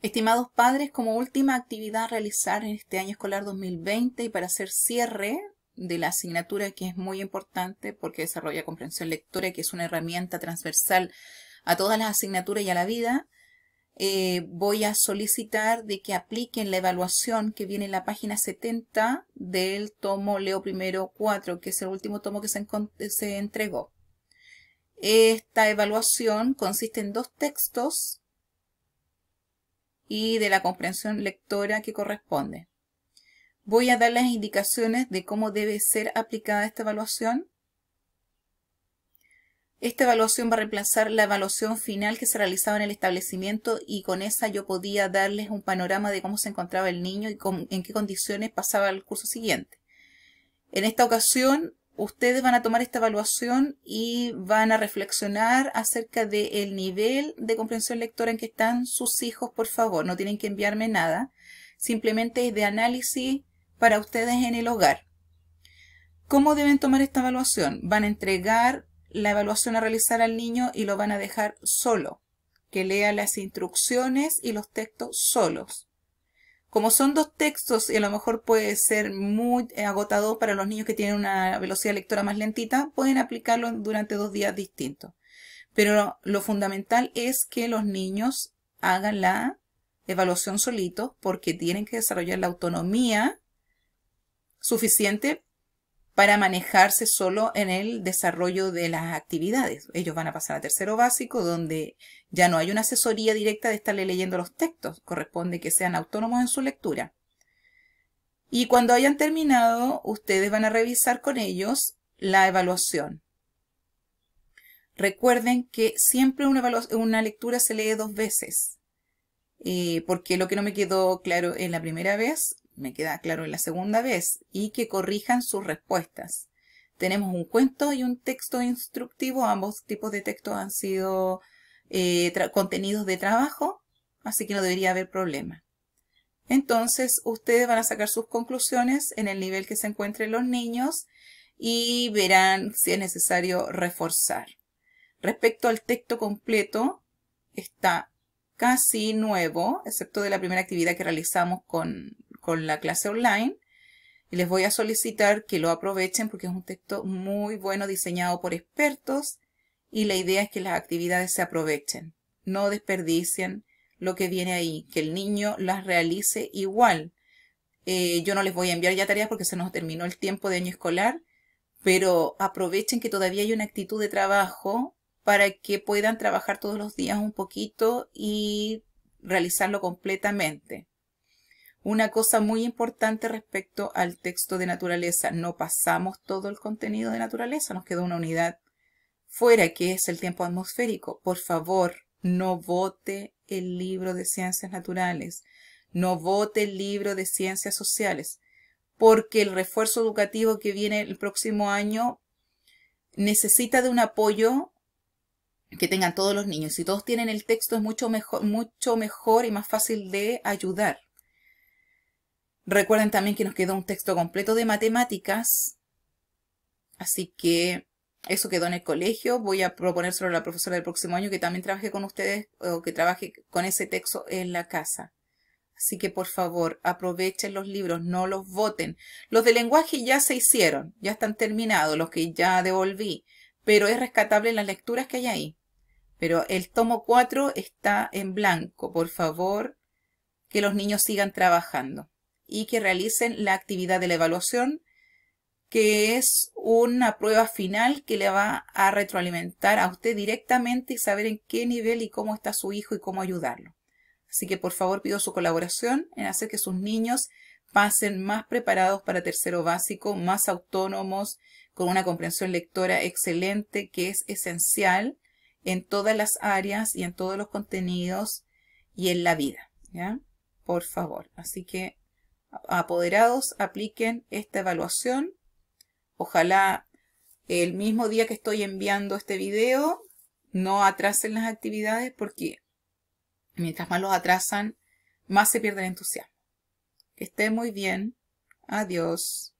Estimados padres, como última actividad a realizar en este año escolar 2020 y para hacer cierre de la asignatura que es muy importante porque desarrolla comprensión lectora, que es una herramienta transversal a todas las asignaturas y a la vida, eh, voy a solicitar de que apliquen la evaluación que viene en la página 70 del tomo Leo Primero 4, que es el último tomo que se entregó. Esta evaluación consiste en dos textos y de la comprensión lectora que corresponde. Voy a dar las indicaciones de cómo debe ser aplicada esta evaluación. Esta evaluación va a reemplazar la evaluación final que se realizaba en el establecimiento y con esa yo podía darles un panorama de cómo se encontraba el niño y en qué condiciones pasaba el curso siguiente. En esta ocasión ustedes van a tomar esta evaluación y van a reflexionar acerca del nivel de comprensión lectora en que están sus hijos, por favor. No tienen que enviarme nada. Simplemente es de análisis para ustedes en el hogar. ¿Cómo deben tomar esta evaluación? Van a entregar la evaluación a realizar al niño y lo van a dejar solo, que lea las instrucciones y los textos solos como son dos textos y a lo mejor puede ser muy agotador para los niños que tienen una velocidad lectora más lentita, pueden aplicarlo durante dos días distintos. Pero lo fundamental es que los niños hagan la evaluación solitos porque tienen que desarrollar la autonomía suficiente para manejarse solo en el desarrollo de las actividades. Ellos van a pasar a tercero básico, donde ya no hay una asesoría directa de estarle leyendo los textos, corresponde que sean autónomos en su lectura. Y cuando hayan terminado, ustedes van a revisar con ellos la evaluación. Recuerden que siempre una, lectura se lee dos veces, eh, porque lo que no me quedó claro en la primera vez me queda claro en la segunda vez, y que corrijan sus respuestas. Tenemos un cuento y un texto instructivo, ambos tipos de textos han sido eh, contenidos de trabajo, así que no debería haber problema. Entonces, ustedes van a sacar sus conclusiones en el nivel que se encuentren los niños y verán si es necesario reforzar. Respecto al texto completo, está casi nuevo, excepto de la primera actividad que realizamos con con la clase online y les voy a solicitar que lo aprovechen porque es un texto muy bueno diseñado por expertos y la idea es que las actividades se aprovechen, no desperdicien lo que viene ahí, que el niño las realice igual. Eh, yo no les voy a enviar ya tareas porque se nos terminó el tiempo de año escolar, pero aprovechen que todavía hay una actitud de trabajo para que puedan trabajar todos los días un poquito y realizarlo completamente. Una cosa muy importante respecto al texto de naturaleza, no pasamos todo el contenido de naturaleza, nos queda una unidad fuera que es el tiempo atmosférico. Por favor, no vote el libro de ciencias naturales, no vote el libro de ciencias sociales, porque el refuerzo educativo que viene el próximo año necesita de un apoyo que tengan todos los niños. Si todos tienen el texto es mucho mejor, mucho mejor y más fácil de ayudar. Recuerden también que nos quedó un texto completo de matemáticas. Así que eso quedó en el colegio. Voy a proponérselo a la profesora del próximo año que también trabaje con ustedes o que trabaje con ese texto en la casa. Así que por favor, aprovechen los libros, no los voten. Los de lenguaje ya se hicieron, ya están terminados, los que ya devolví, pero es rescatable las lecturas que hay ahí. Pero el tomo 4 está en blanco, por favor, que los niños sigan trabajando y que realicen la actividad de la evaluación, que es una prueba final que le va a retroalimentar a usted directamente y saber en qué nivel y cómo está su hijo y cómo ayudarlo. Así que por favor pido su colaboración en hacer que sus niños pasen más preparados para tercero básico, más autónomos, con una comprensión lectora excelente que es esencial en todas las áreas y en todos los contenidos y en la vida. ¿ya? Por favor. Así que apoderados apliquen esta evaluación. Ojalá el mismo día que estoy enviando este video no atrasen las actividades porque mientras más los atrasan, más se pierde el entusiasmo. esté muy bien. Adiós.